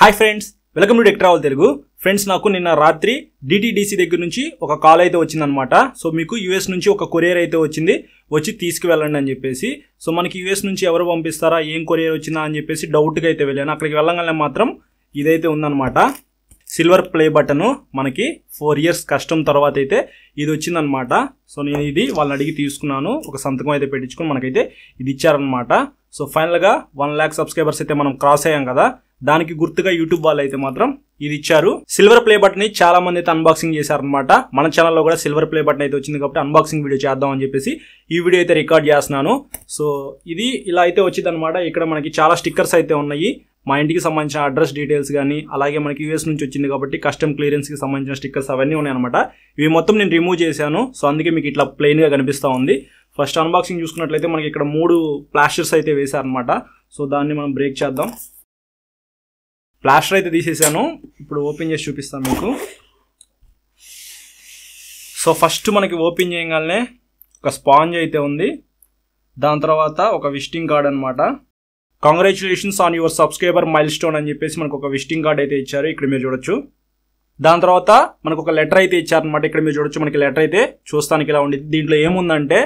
hi friends welcome to tech travel Telugu friends నాకు నిన్న రాత్రి డిటీడీసీ దగ్గర నుంచి ఒక కాల్ అయితే వచ్చిందనమాట సో మీకు యూఎస్ నుంచి ఒక కొరియర్ అయితే వచ్చింది వచ్చి తీసుకువెళ్ళండి అని చెప్పేసి సో మనకి యూఎస్ నుంచి ఎవరు పంపిస్తారా ఏం కొరియర్ వచ్చిందా అని చెప్పేసి డౌట్గా అయితే వెళ్ళాను అక్కడికి వెళ్ళగానే మాత్రం ఇదైతే ఉందన్నమాట సిల్వర్ ప్లే బటను మనకి ఫోర్ ఇయర్స్ కష్టం తర్వాత అయితే ఇది వచ్చిందనమాట సో నేను ఇది వాళ్ళని అడిగి తీసుకున్నాను ఒక సంతకం అయితే పెట్టించుకుని మనకైతే ఇది ఇచ్చారనమాట సో ఫైనల్గా వన్ ల్యాక్ సబ్స్క్రైబర్స్ అయితే మనం క్రాస్ అయ్యాం కదా దానికి గుర్తుగా యూట్యూబ్ వాళ్ళు అయితే మాత్రం ఇది ఇచ్చారు సిల్వర్ ప్లే బటన్ ని చాలా మంది అయితే అన్బాక్సింగ్ చేశారనమాట మన ఛానల్లో కూడా సిల్వర్ ప్లే బటన్ అయితే వచ్చింది కాబట్టి అన్బాక్సింగ్ వీడియో చేద్దాం అని చెప్పేసి ఈ వీడియో అయితే రికార్డ్ చేస్తున్నాను సో ఇది ఇలా అయితే వచ్చింది అనమాట ఇక్కడ మనకి చాలా స్టిక్కర్స్ అయితే ఉన్నాయి మా ఇంటికి సంబంధించిన అడ్రస్ డీటెయిల్స్ కానీ అలాగే మనకి యూఎస్ నుంచి వచ్చింది కాబట్టి కస్టమ్ క్లియరెన్స్కి సంబంధించిన స్టిక్కర్స్ అవన్నీ ఉన్నాయన్నమాట ఇవి మొత్తం నేను రిమూవ్ చేశాను సో అందుకే మీకు ఇట్లా ప్లెయిన్గా కనిపిస్తూ ఉంది ఫస్ట్ అన్బాక్సింగ్ చూసుకున్నట్లయితే మనకి ఇక్కడ మూడు ప్లాస్టర్స్ అయితే వేశారనమాట సో దాన్ని మనం బ్రేక్ చేద్దాం ప్లాస్టర్ అయితే తీసేసాను ఇప్పుడు ఓపెన్ చేసి చూపిస్తాను మీకు సో ఫస్ట్ మనకి ఓపెన్ చేయగానే ఒక స్పాంజ్ అయితే ఉంది దాని తర్వాత ఒక విజిటింగ్ కార్డ్ అనమాట congratulations on your subscriber milestone అని చెప్పేసి మనకు ఒక విజిటింగ్ కార్డ్ అయితే ఇచ్చారు ఇక్కడ మీరు చూడొచ్చు దాని తర్వాత మనకు ఒక లెటర్ అయితే ఇచ్చారనమాట ఇక్కడ మీరు చూడొచ్చు మనకి లెటర్ అయితే చూస్తానికి ఇలా ఉండి దీంట్లో ఏముందంటే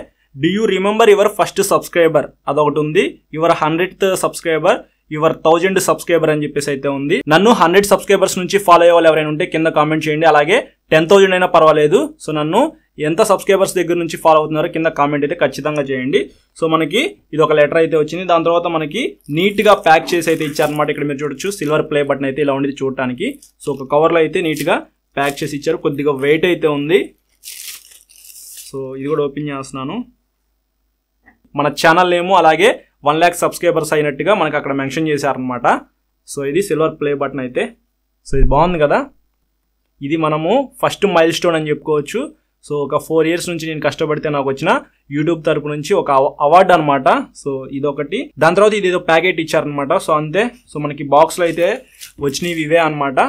do you remember your first subscriber అదొకటి ఉంది your hundred subscriber your thousand subscriber అని చెప్పేసి అయితే ఉంది నన్ను హండ్రెడ్ సబ్స్క్రైబర్స్ నుంచి ఫాలో అయ్యే వాళ్ళు ఎవరైనా ఉంటే కింద కామెంట్ చేయండి అలాగే టెన్ థౌజండ్ అయినా పర్వాలేదు సో నన్ను ఎంత సబ్స్క్రైబర్స్ దగ్గర నుంచి ఫాలో అవుతున్నారో కింద కామెంట్ అయితే ఖచ్చితంగా చేయండి సో మనకి ఇది ఒక లెటర్ అయితే వచ్చింది దాని తర్వాత మనకి నీట్గా ప్యాక్ చేసి అయితే ఇచ్చారనమాట ఇక్కడ మీరు చూడొచ్చు సిల్వర్ ప్లే బటన్ అయితే ఇలా ఉండేది చూడటానికి సో ఒక కవర్లో అయితే నీట్గా ప్యాక్ చేసి ఇచ్చారు కొద్దిగా వెయిట్ అయితే ఉంది సో ఇది కూడా ఓపెన్ చేస్తున్నాను మన ఛానల్ ఏమో అలాగే వన్ ల్యాక్ సబ్స్క్రైబర్స్ అయినట్టుగా మనకు అక్కడ మెన్షన్ చేశారనమాట సో ఇది సిల్వర్ ప్లే బటన్ అయితే సో ఇది బాగుంది కదా ఇది మనము ఫస్ట్ మైల్ స్టోన్ అని చెప్పుకోవచ్చు సో ఒక ఫోర్ ఇయర్స్ నుంచి నేను కష్టపడితే నాకు వచ్చిన యూట్యూబ్ తరపు నుంచి ఒక అవార్డు అనమాట సో ఇదొకటి దాని తర్వాత ఇది ఏదో ప్యాకెట్ ఇచ్చారనమాట సో అంతే సో మనకి బాక్స్లో అయితే వచ్చినవి ఇవే అనమాట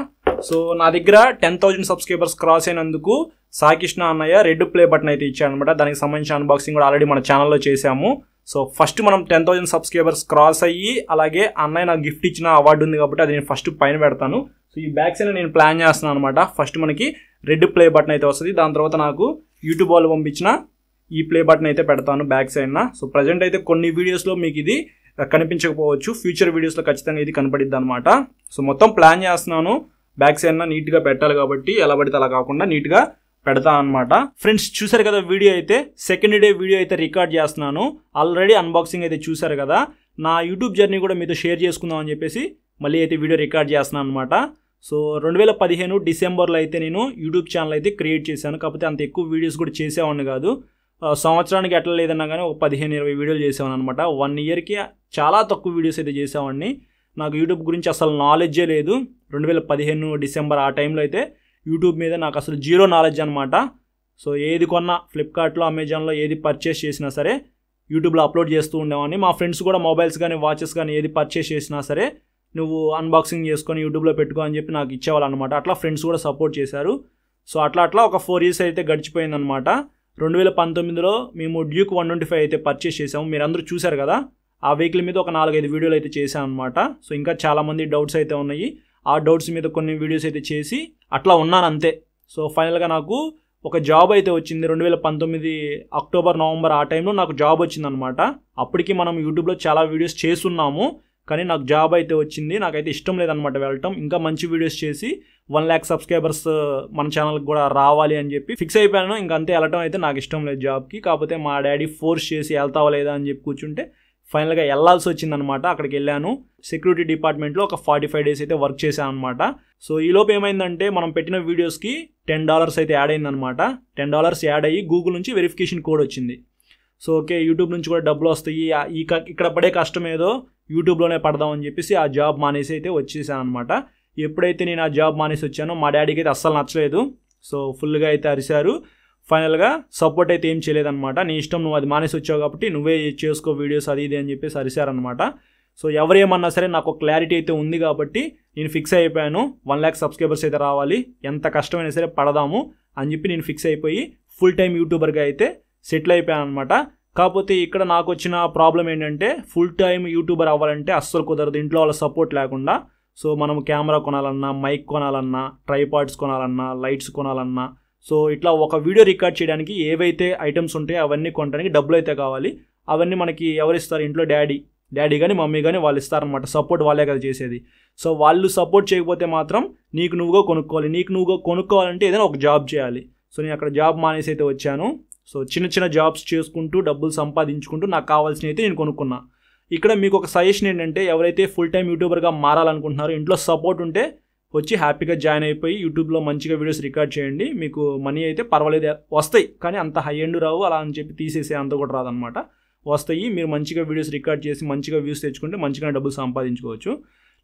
సో నా దగ్గర టెన్ థౌజండ్ సబ్స్క్రైబర్స్ క్రాస్ అయినందుకు సాయికృష్ణ అన్నయ్య రెడ్ ప్లే బటన్ అయితే అనమాట దానికి సంబంధించిన అన్బాక్సింగ్ కూడా ఆల్రెడీ మన ఛానల్లో చేశాము సో ఫస్ట్ మనం టెన్ థౌసండ్ సబ్స్క్రైబర్స్ క్రాస్ అయ్యి అలాగే అన్నయ్య నాకు గిఫ్ట్ ఇచ్చిన అవార్డు ఉంది కాబట్టి అది నేను ఫస్ట్ పైన పెడతాను సో ఈ బ్యాగ్స్ అయినా నేను ప్లాన్ చేస్తున్నాను అనమాట ఫస్ట్ మనకి రెడ్ ప్లే బటన్ అయితే వస్తుంది దాని తర్వాత నాకు యూట్యూబ్ వాళ్ళు పంపించిన ఈ ప్లే బటన్ అయితే పెడతాను బ్యాగ్ సైడ్న సో ప్రజెంట్ అయితే కొన్ని వీడియోస్లో మీకు ఇది కనిపించకపోవచ్చు ఫ్యూచర్ వీడియోస్లో ఖచ్చితంగా ఇది కనపడిద్ది అనమాట సో మొత్తం ప్లాన్ చేస్తున్నాను బ్యాక్ సైడ్న నీట్గా పెట్టాలి కాబట్టి ఎలా పడితే అలా కాకుండా నీట్గా పెడతా అనమాట ఫ్రెండ్స్ చూసారు కదా వీడియో అయితే సెకండ్ డే వీడియో అయితే రికార్డ్ చేస్తున్నాను ఆల్రెడీ అన్బాక్సింగ్ అయితే చూసారు కదా నా యూట్యూబ్ జర్నీ కూడా మీతో షేర్ చేసుకుందాం అని చెప్పేసి మళ్ళీ అయితే వీడియో రికార్డ్ చేస్తున్నాను అనమాట సో రెండు వేల పదిహేను డిసెంబర్లో అయితే నేను యూట్యూబ్ ఛానల్ అయితే క్రియేట్ చేశాను కాకపోతే అంత ఎక్కువ వీడియోస్ కూడా చేసేవాడిని కాదు సంవత్సరానికి ఎట్లా లేదన్నా కానీ ఒక పదిహేను ఇరవై వీడియోలు చేసేవాను అనమాట వన్ ఇయర్కి చాలా తక్కువ వీడియోస్ అయితే చేసేవాడిని నాకు యూట్యూబ్ గురించి అసలు నాలెడ్జే లేదు రెండు వేల పదిహేను డిసెంబర్ ఆ టైంలో అయితే యూట్యూబ్ మీద నాకు అసలు జీరో నాలెడ్జ్ అనమాట సో ఏది కొన్నా ఫ్లిప్కార్ట్లో అమెజాన్లో ఏది పర్చేస్ చేసినా సరే యూట్యూబ్లో అప్లోడ్ చేస్తూ ఉండేవాడిని మా ఫ్రెండ్స్ కూడా మొబైల్స్ కానీ వాచెస్ కానీ ఏది పర్చేస్ చేసినా సరే నువ్వు అన్బాక్సింగ్ చేసుకొని యూట్యూబ్లో పెట్టుకో అని చెప్పి నాకు ఇచ్చేవాళ్ళు అనమాట అట్లా ఫ్రెండ్స్ కూడా సపోర్ట్ చేశారు సో అట్లా అట్లా ఒక ఫోర్ ఇయర్స్ అయితే గడిచిపోయిందనమాట రెండు వేల పంతొమ్మిదిలో మేము డ్యూక్ వన్ ట్వంటీ ఫైవ్ అయితే పర్చేస్ చేసాము మీరు అందరూ చూశారు కదా ఆ వెహికల్ మీద ఒక నాలుగైదు వీడియోలు అయితే చేశాను అనమాట సో ఇంకా చాలామంది డౌట్స్ అయితే ఉన్నాయి ఆ డౌట్స్ మీద కొన్ని వీడియోస్ అయితే చేసి అట్లా ఉన్నాను అంతే సో ఫైనల్గా నాకు ఒక జాబ్ అయితే వచ్చింది రెండు వేల పంతొమ్మిది అక్టోబర్ నవంబర్ ఆ టైంలో నాకు జాబ్ వచ్చిందనమాట అప్పటికి మనం యూట్యూబ్లో చాలా వీడియోస్ చేస్తున్నాము కానీ నాకు జాబ్ అయితే వచ్చింది నాకైతే ఇష్టం లేదనమాట వెళ్ళటం ఇంకా మంచి వీడియోస్ చేసి వన్ ల్యాక్ సబ్స్క్రైబర్స్ మన ఛానల్కి కూడా రావాలి అని చెప్పి ఫిక్స్ అయిపోయాను ఇంకా అంతే వెళ్ళటం అయితే నాకు ఇష్టం లేదు జాబ్కి కాకపోతే మా డాడీ ఫోర్స్ చేసి వెళ్తావా లేదా అని చెప్పి కూర్చుంటే ఫైనల్గా వెళ్ళాల్సి వచ్చిందనమాట అక్కడికి వెళ్ళాను సెక్యూరిటీ డిపార్ట్మెంట్లో ఒక ఫార్టీ ఫైవ్ డేస్ అయితే వర్క్ చేశాను అనమాట సో ఈలోపు ఏమైందంటే మనం పెట్టిన వీడియోస్కి టెన్ డాలర్స్ అయితే యాడ్ అయిందనమాట టెన్ డాలర్స్ యాడ్ అయ్యి గూగుల్ నుంచి వెరిఫికేషన్ కోడ్ వచ్చింది సో ఓకే యూట్యూబ్ నుంచి కూడా డబ్బులు వస్తాయి ఈ ఇక్కడ పడే కష్టం ఏదో యూట్యూబ్లోనే పడదామని చెప్పేసి ఆ జాబ్ మానేసి అయితే వచ్చేసాను అనమాట ఎప్పుడైతే నేను ఆ జాబ్ మానేసి వచ్చానో మా డాడీకి అయితే అస్సలు నచ్చలేదు సో ఫుల్గా అయితే అరిశారు ఫైనల్గా సపోర్ట్ అయితే ఏం చేయలేదన్నమాట నీ ఇష్టం నువ్వు అది మానేసి వచ్చావు కాబట్టి నువ్వే చేసుకో వీడియోస్ అది ఇది అని చెప్పి సరిసారనమాట సో ఎవరేమన్నా సరే నాకు క్లారిటీ అయితే ఉంది కాబట్టి నేను ఫిక్స్ అయిపోయాను వన్ ల్యాక్ సబ్స్క్రైబర్స్ అయితే రావాలి ఎంత కష్టమైనా సరే పడదాము అని చెప్పి నేను ఫిక్స్ అయిపోయి ఫుల్ టైం యూట్యూబర్గా అయితే సెటిల్ అయిపోయాను అనమాట కాకపోతే ఇక్కడ నాకు వచ్చిన ప్రాబ్లం ఏంటంటే ఫుల్ టైం యూట్యూబర్ అవ్వాలంటే అస్సలు కుదరదు ఇంట్లో వాళ్ళ సపోర్ట్ లేకుండా సో మనం కెమెరా కొనాలన్నా మైక్ కొనాలన్నా ట్రైపాడ్స్ కొనాలన్నా లైట్స్ కొనాలన్నా సో ఇట్లా ఒక వీడియో రికార్డ్ చేయడానికి ఏవైతే ఐటమ్స్ ఉంటాయో అవన్నీ కొనడానికి డబ్బులు అయితే కావాలి అవన్నీ మనకి ఎవరిస్తారు ఇంట్లో డాడీ డాడీ కానీ మమ్మీ కానీ వాళ్ళు ఇస్తారనమాట సపోర్ట్ వాళ్ళే కదా చేసేది సో వాళ్ళు సపోర్ట్ చేయకపోతే మాత్రం నీకు నువ్వుగా కొనుక్కోవాలి నీకు నువ్వుగా కొనుక్కోవాలంటే ఏదైనా ఒక జాబ్ చేయాలి సో నేను అక్కడ జాబ్ మానేసి అయితే వచ్చాను సో చిన్న చిన్న జాబ్స్ చేసుకుంటూ డబ్బులు సంపాదించుకుంటూ నాకు కావాల్సినవి అయితే నేను కొనుక్కున్నా ఇక్కడ మీకు ఒక సజెషన్ ఏంటంటే ఎవరైతే ఫుల్ టైం యూట్యూబర్గా మారాలనుకుంటున్నారో ఇంట్లో సపోర్ట్ ఉంటే వచ్చి హ్యాపీగా జాయిన్ అయిపోయి యూట్యూబ్లో మంచిగా వీడియోస్ రికార్డ్ చేయండి మీకు మనీ అయితే పర్వాలేదు వస్తాయి కానీ అంత హై ఎండ్ రావు అలా అని చెప్పి తీసేసే అంత కూడా రాదనమాట వస్తాయి మీరు మంచిగా వీడియోస్ రికార్డ్ చేసి మంచిగా వ్యూస్ తెచ్చుకుంటే మంచిగా డబ్బులు సంపాదించుకోవచ్చు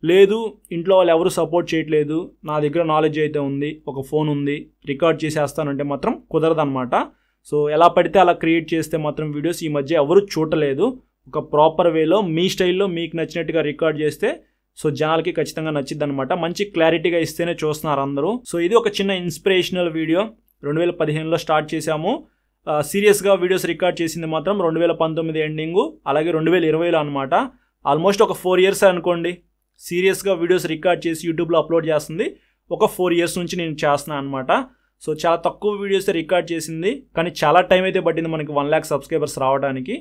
లేదు ఇంట్లో వాళ్ళు ఎవరు సపోర్ట్ చేయట్లేదు నా దగ్గర నాలెడ్జ్ అయితే ఉంది ఒక ఫోన్ ఉంది రికార్డ్ చేసేస్తానంటే మాత్రం కుదరదనమాట సో ఎలా పడితే అలా క్రియేట్ చేస్తే మాత్రం వీడియోస్ ఈ మధ్య ఎవరు చూడలేదు ఒక ప్రాపర్ వేలో మీ స్టైల్లో మీకు నచ్చినట్టుగా రికార్డ్ చేస్తే సో జనాలకి ఖచ్చితంగా నచ్చింది అనమాట మంచి క్లారిటీగా ఇస్తేనే చూస్తున్నారు అందరూ సో ఇది ఒక చిన్న ఇన్స్పిరేషనల్ వీడియో రెండు వేల పదిహేనులో స్టార్ట్ చేశాము సీరియస్గా వీడియోస్ రికార్డ్ చేసింది మాత్రం రెండు వేల పంతొమ్మిది ఎండింగ్ అలాగే రెండు వేల ఇరవైలో అనమాట ఆల్మోస్ట్ ఒక ఫోర్ ఇయర్స్ అనుకోండి సీరియస్గా వీడియోస్ రికార్డ్ చేసి యూట్యూబ్లో అప్లోడ్ చేస్తుంది ఒక ఫోర్ ఇయర్స్ నుంచి నేను చేస్తున్నాను అనమాట సో చాలా తక్కువ వీడియోస్ రికార్డ్ చేసింది కానీ చాలా టైం అయితే పట్టింది మనకి వన్ ల్యాక్ సబ్స్క్రైబర్స్ రావడానికి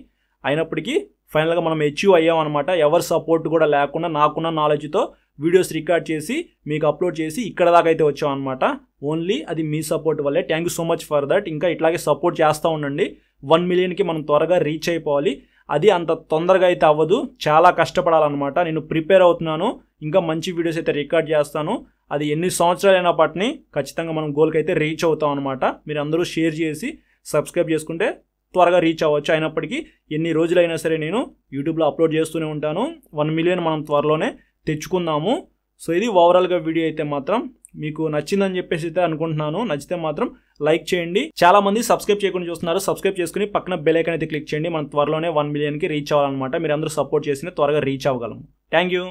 అయినప్పటికీ ఫైనల్గా మనం అచీవ్ అయ్యామన్నమాట ఎవరి సపోర్ట్ కూడా లేకుండా నాకున్న నాలెడ్జ్తో వీడియోస్ రికార్డ్ చేసి మీకు అప్లోడ్ చేసి ఇక్కడ దాకా అయితే వచ్చామన్నమాట ఓన్లీ అది మీ సపోర్ట్ వల్లే thank you so much for that ఇంకా ఇట్లాగే సపోర్ట్ చేస్తూ ఉండండి వన్ మిలియన్కి మనం త్వరగా రీచ్ అయిపోవాలి అది అంత తొందరగా అయితే అవ్వదు చాలా కష్టపడాలన్నమాట నేను ప్రిపేర్ అవుతున్నాను ఇంకా మంచి వీడియోస్ అయితే రికార్డ్ చేస్తాను అది ఎన్ని సంవత్సరాలైనా పట్టిని ఖచ్చితంగా మనం గోల్కి అయితే రీచ్ అవుతాం అనమాట మీరు అందరూ షేర్ చేసి సబ్స్క్రైబ్ చేసుకుంటే త్వరగా రీచ్ అవ్వచ్చు అయినప్పటికీ ఎన్ని రోజులైనా సరే నేను యూట్యూబ్లో అప్లోడ్ చేస్తూనే ఉంటాను వన్ మిలియన్ మనం త్వరలోనే తెచ్చుకుందాము సో ఇది ఓవరాల్గా వీడియో అయితే మాత్రం మీకు నచ్చిందని చెప్పేసి అయితే అనుకుంటున్నాను నచ్చితే మాత్రం లైక్ చేయండి చాలా మంది సబ్స్క్రైబ్ చేయకుండా చూస్తున్నారు సబ్స్క్రైబ్ చేసుకుని పక్కన బెలైకన్ అయితే క్లిక్ చేయండి మనం త్వరలోనే వన్ మిలియన్కి రీచ్ అవ్వాలన్నమాట మీరు అందరూ సపోర్ట్ చేసిన త్వరగా రీచ్ అవ్వగలము థ్యాంక్ యూ